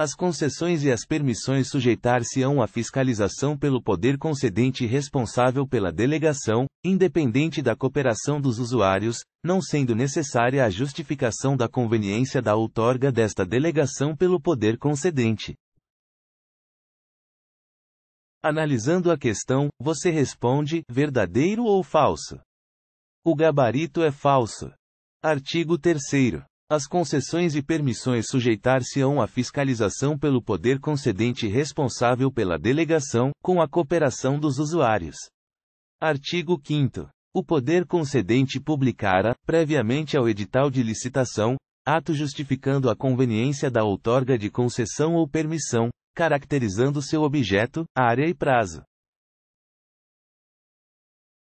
As concessões e as permissões sujeitar-se-ão à fiscalização pelo poder concedente responsável pela delegação, independente da cooperação dos usuários, não sendo necessária a justificação da conveniência da outorga desta delegação pelo poder concedente. Analisando a questão, você responde: verdadeiro ou falso? O gabarito é falso. Artigo 3. As concessões e permissões sujeitar-se-ão à fiscalização pelo poder concedente responsável pela delegação, com a cooperação dos usuários. Artigo 5. O poder concedente publicará, previamente ao edital de licitação, ato justificando a conveniência da outorga de concessão ou permissão, caracterizando seu objeto, área e prazo.